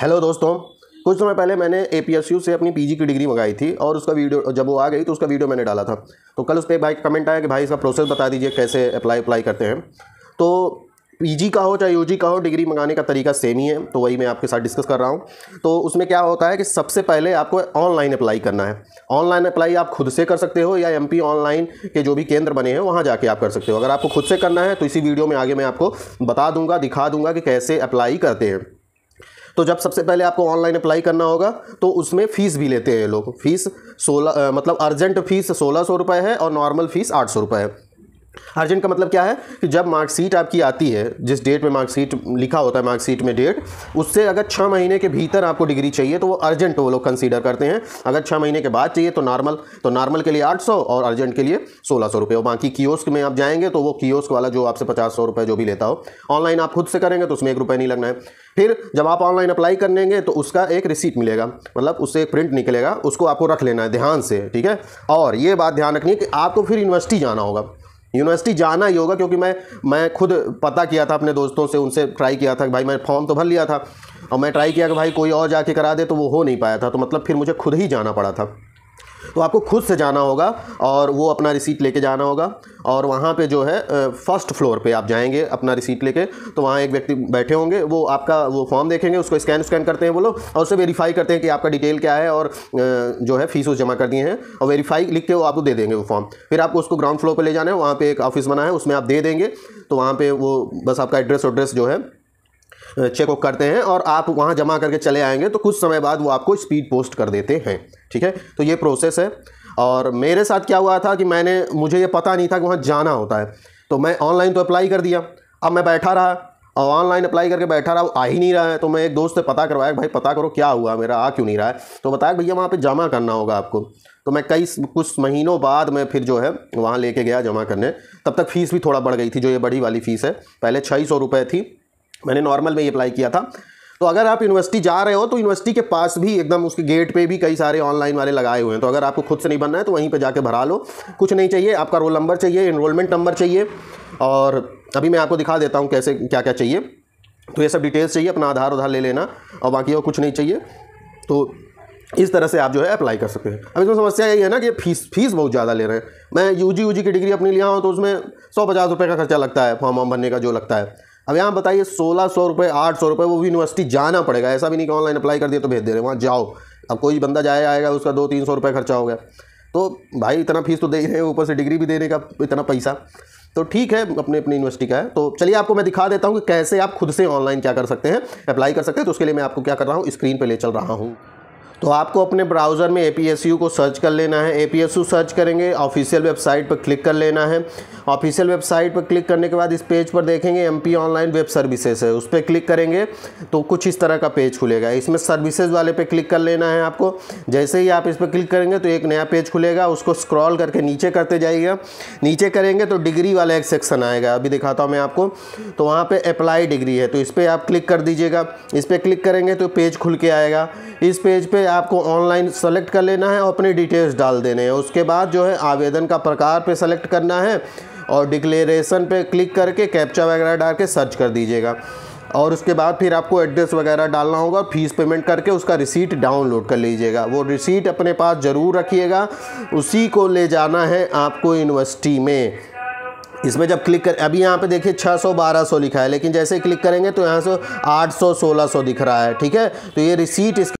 hello दोस्तों कुछ समय पहले मैंने ए से अपनी पीजी की डिग्री मंगाई थी और उसका वीडियो जब वो आ गई तो उसका वीडियो मैंने डाला था तो कल उस पर भाई कमेंट आया कि भाई इसका प्रोसेस बता दीजिए कैसे अप्लाई अप्लाई करते हैं तो पीजी का हो चाहे यू का हो डिग्री मंगाने का तरीका सेम ही है तो वही मैं आपके साथ डिस्कस कर रहा हूँ तो उसमें क्या होता है कि सबसे पहले आपको ऑनलाइन अप्लाई करना है ऑनलाइन अप्लाई आप खुद से कर सकते हो या एमपी ऑनलाइन के जो भी केंद्र बने हैं वहाँ जाके आप कर सकते हो अगर आपको खुद से करना है तो इसी वीडियो में आगे मैं आपको बता दूंगा दिखा दूंगा कि कैसे अप्लाई करते हैं तो जब सबसे पहले आपको ऑनलाइन अप्लाई करना होगा तो उसमें फ़ीस भी लेते हैं लोग फीस सोलह मतलब अर्जेंट फीस सोलह सौ रुपये है और नॉर्मल फीस आठ सौ रुपये है अर्जेंट का मतलब क्या है कि जब मार्कशीट आपकी आती है जिस डेट में मार्कशीट लिखा होता है मार्कशीट में डेट उससे अगर छः महीने के भीतर आपको डिग्री चाहिए तो वो अर्जेंट वो लोग कंसीडर करते हैं अगर छः महीने के बाद चाहिए तो नॉर्मल तो नॉर्मल के लिए आठ सौ और अर्जेंट के लिए सोलह सौ रुपये बाकी कियोस्क में आप जाएंगे तो वो कियोस्क वाला जो आपसे पचास सौ जो भी लेता हो ऑनलाइन आप खुद से करेंगे तो उसमें एक रुपये नहीं लगना है फिर जब आप ऑनलाइन अप्लाई लेंगे तो उसका एक रिसीट मिलेगा मतलब उससे एक प्रिंट निकलेगा उसको आपको रख लेना है ध्यान से ठीक है और ये बात ध्यान रखनी है कि आपको फिर यूनिवर्सिटी जाना होगा यूनिवर्सिटी जाना ही होगा क्योंकि मैं मैं खुद पता किया था अपने दोस्तों से उनसे ट्राई किया था कि भाई मैं फॉर्म तो भर लिया था और मैं ट्राई किया कि भाई कोई और जाके करा दे तो वो हो नहीं पाया था तो मतलब फिर मुझे खुद ही जाना पड़ा था तो आपको खुद से जाना होगा और वो अपना रिसीट लेके जाना होगा और वहाँ पे जो है फर्स्ट फ्लोर पे आप जाएंगे अपना रिसीट लेके तो वहाँ एक व्यक्ति बैठे होंगे वो आपका वो फॉर्म देखेंगे उसको स्कैन स्कैन करते हैं वो लोग और उसे वेरीफाई करते हैं कि आपका डिटेल क्या है और जो है फीस उस जमा कर दिए हैं और वेरीफाई लिख के वो आपको दे देंगे वो फॉर्म फिर आपको उसको ग्राउंड फ्लोर पर ले जाना है वहाँ पर एक ऑफिस बना है उसमें आप दे देंगे तो वहाँ पर वो बस आपका एड्रेस वड्रेस जो है चेकअप करते हैं और आप वहाँ जमा करके चले आएंगे तो कुछ समय बाद वो आपको स्पीड पोस्ट कर देते हैं ठीक है तो ये प्रोसेस है और मेरे साथ क्या हुआ था कि मैंने मुझे ये पता नहीं था कि वहाँ जाना होता है तो मैं ऑनलाइन तो अप्लाई कर दिया अब मैं बैठा रहा और ऑनलाइन अप्लाई करके बैठा रहा आ ही नहीं रहा है तो मैं एक दोस्त से पता करवाया भाई पता करो क्या हुआ मेरा आ क्यों नहीं रहा है तो बताया भैया वहाँ पे जमा करना होगा आपको तो मैं कई कुछ महीनों बाद मैं फिर जो है वहाँ लेके गया जमा करने तब तक फ़ीस भी थोड़ा बढ़ गई थी जो ये बड़ी वाली फ़ीस है पहले छः सौ रुपये थी मैंने नॉर्मल में ही अप्लाई किया था तो अगर आप यूनिवर्सिटी जा रहे हो तो यूनिवर्सिटी के पास भी एकदम उसके गेट पे भी कई सारे ऑनलाइन वाले लगाए हुए हैं तो अगर आपको खुद से नहीं बनना है तो वहीं पे जाके भरा लो कुछ नहीं चाहिए आपका रोल नंबर चाहिए इनरोलमेंट नंबर चाहिए और अभी मैं आपको दिखा देता हूँ कैसे क्या क्या चाहिए तो ये सब डिटेल्स चाहिए अपना आधार उधार ले लेना और बाकी और कुछ नहीं चाहिए तो इस तरह से आप जो है अप्लाई कर सकते हैं अब इसमें समस्या यही है ना कि फीस फीस बहुत ज़्यादा ले रहे हैं मैं यू जी की डिग्री अपनी लिया हूँ तो उसमें सौ पचास रुपये का खर्चा लगता है फॉर्म वॉर्म भरने का जो लगता है अब यहाँ बताइए सोलह सौ रुपये आठ सौ रुपये वो भी यूनिवर्सिटी जाना पड़ेगा ऐसा भी नहीं कि ऑनलाइन अप्लाई कर दिया तो भेज दे रहे वहाँ जाओ अब कोई बंदा जाया आएगा उसका दो तीन सौ रुपये खर्चा हो गया तो भाई इतना फीस तो दे रहे ऊपर से डिग्री भी देने का इतना पैसा तो ठीक है अपने अपनी यूनिवर्सिटी का है तो चलिए आपको मैं दिखा देता हूँ कि कैसे आप खुद से ऑनलाइन क्या कर सकते हैं अप्लाई कर सकते हैं तो उसके लिए मैं आपको क्या कर रहा हूँ स्क्रीन पर ले चल रहा हूँ तो आपको अपने ब्राउज़र में ए को सर्च कर लेना है ए सर्च करेंगे ऑफिशियल वेबसाइट पर क्लिक कर लेना है ऑफिशियल वेबसाइट पर क्लिक करने के बाद इस पेज पर देखेंगे एम ऑनलाइन वेब सर्विसेज है उस पर क्लिक करेंगे तो कुछ इस तरह का पेज खुलेगा इसमें सर्विसेज वाले पे क्लिक कर लेना है आपको जैसे ही आप इस पर क्लिक करेंगे तो एक नया पेज खुलेगा उसको स्क्रॉल करके नीचे करते जाइएगा नीचे करेंगे तो डिग्री वाला एक सेक्शन आएगा अभी दिखाता हूँ मैं आपको तो वहाँ पर अप्लाई डिग्री है तो इस पर आप क्लिक कर दीजिएगा इस पर क्लिक करेंगे तो पेज खुल के आएगा इस पेज पर आपको ऑनलाइन सेलेक्ट कर लेना है और अपनी डिटेल्स डाल देने हैं उसके बाद जो है आवेदन का प्रकार पे सेलेक्ट करना है और डिक्लेरेशन पे क्लिक करके कैप्चा वगैरह डाल के सर्च कर दीजिएगा और उसके बाद फिर आपको एड्रेस वगैरह डालना होगा फीस पेमेंट करके उसका रिसीट डाउनलोड कर लीजिएगा वो रिसीट अपने पास ज़रूर रखिएगा उसी को ले जाना है आपको यूनिवर्सिटी में इसमें जब क्लिक कर अभी यहाँ पे देखिए 600 1200 लिखा है लेकिन जैसे क्लिक करेंगे तो यहाँ से 800 1600 दिख रहा है ठीक है तो ये रिसीट इस